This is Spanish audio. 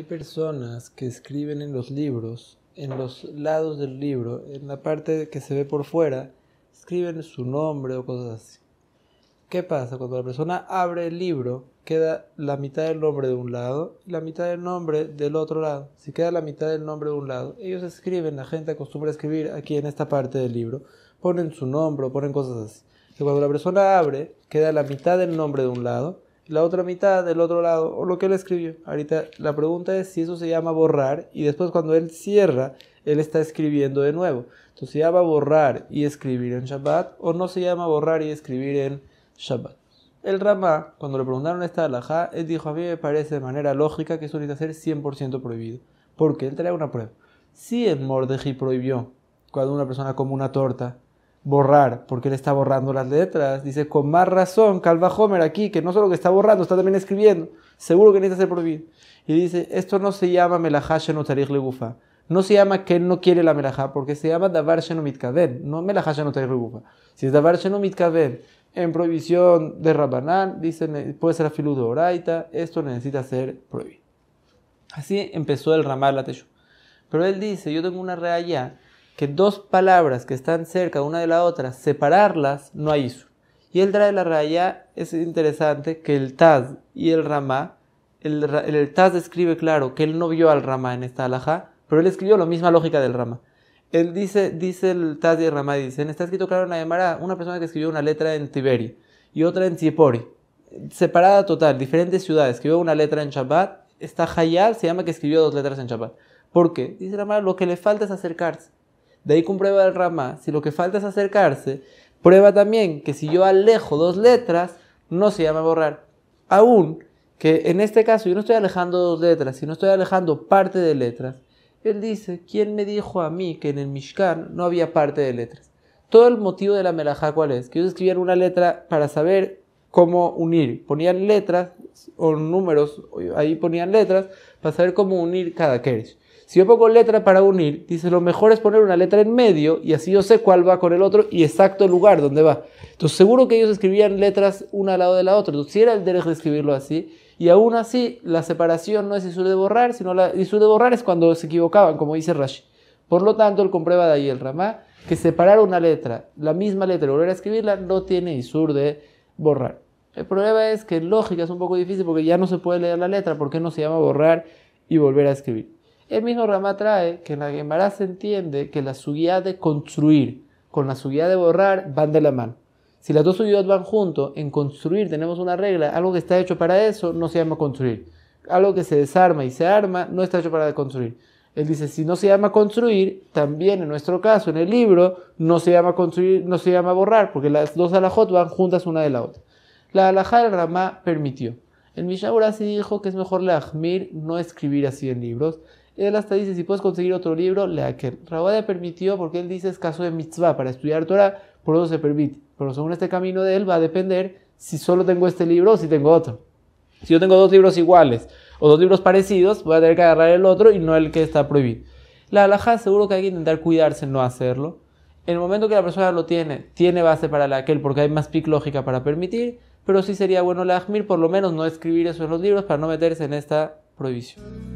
Hay personas que escriben en los libros, en los lados del libro, en la parte que se ve por fuera, escriben su nombre o cosas así. ¿Qué pasa? Cuando la persona abre el libro, queda la mitad del nombre de un lado y la mitad del nombre del otro lado. Si queda la mitad del nombre de un lado, ellos escriben, la gente acostumbra a escribir aquí en esta parte del libro, ponen su nombre o ponen cosas así. Y cuando la persona abre, queda la mitad del nombre de un lado la otra mitad del otro lado, o lo que él escribió. Ahorita la pregunta es si eso se llama borrar y después cuando él cierra, él está escribiendo de nuevo. Entonces se llama borrar y escribir en Shabbat o no se llama borrar y escribir en Shabbat. El Rama cuando le preguntaron esta halajá, él dijo, a mí me parece de manera lógica que eso necesita ser 100% prohibido, porque él trae una prueba. Si el Mordeji prohibió cuando una persona come una torta borrar, porque él está borrando las letras. Dice, con más razón, Calva Homer aquí, que no solo que está borrando, está también escribiendo. Seguro que necesita ser prohibido. Y dice, esto no se llama melajá no legufa. No se llama que no quiere la melaja porque se llama davar no melajá no Si es davar en prohibición de Rabanán, dice, puede ser afiludoraita, oraita, esto necesita ser prohibido. Así empezó el ramal la Pero él dice, yo tengo una reaya que dos palabras que están cerca una de la otra, separarlas, no hay hizo Y el trae la raya es interesante que el Taz y el rama el, el, Taz escribe claro que él no vio al rama en esta alaja pero él escribió la misma lógica del rama Él dice, dice el Taz y el Ramá, dicen, está escrito claro en la una persona que escribió una letra en Tiberi y otra en Tzipori, separada total, diferentes ciudades, escribió una letra en Shabbat, está Hayal, se llama que escribió dos letras en Shabbat. ¿Por qué? Dice rama lo que le falta es acercarse. De ahí con prueba del Ramá, si lo que falta es acercarse, prueba también que si yo alejo dos letras, no se llama borrar. Aún que en este caso yo no estoy alejando dos letras, sino estoy alejando parte de letras. Él dice, ¿quién me dijo a mí que en el Mishkan no había parte de letras? Todo el motivo de la melajá, ¿cuál es? Que ellos escribían una letra para saber cómo unir. Ponían letras o números, ahí ponían letras para saber cómo unir cada keresh. Si yo pongo letra para unir, dice lo mejor es poner una letra en medio y así yo sé cuál va con el otro y exacto el lugar donde va. Entonces seguro que ellos escribían letras una al lado de la otra. Entonces si era el derecho de escribirlo así y aún así la separación no es Isur de borrar, sino la Isur de borrar es cuando se equivocaban, como dice Rashi. Por lo tanto, él comprueba de ahí el Ramá que separar una letra, la misma letra y volver a escribirla no tiene Isur de borrar. El problema es que en lógica es un poco difícil porque ya no se puede leer la letra, ¿por qué no se llama borrar y volver a escribir. El mismo Rama trae que en la Gemara se entiende que la subida de construir con la subida de borrar van de la mano. Si las dos subidas van junto en construir tenemos una regla, algo que está hecho para eso no se llama construir. Algo que se desarma y se arma no está hecho para construir. Él dice, si no se llama construir, también en nuestro caso, en el libro, no se llama construir, no se llama borrar, porque las dos alajot van juntas una de la otra. La alajá del Ramá permitió. El Mishabura sí dijo que es mejor la Ajmir no escribir así en libros, él hasta dice, si puedes conseguir otro libro, lea que le permitió porque él dice es caso de mitzvah para estudiar Torah, por eso se permite. Pero según este camino de él va a depender si solo tengo este libro o si tengo otro. Si yo tengo dos libros iguales o dos libros parecidos, voy a tener que agarrar el otro y no el que está prohibido. La alhaja seguro que hay que intentar cuidarse en no hacerlo. En el momento que la persona lo tiene, tiene base para la aquel porque hay más pick lógica para permitir, pero sí sería bueno la ajmir por lo menos no escribir esos en los libros para no meterse en esta prohibición.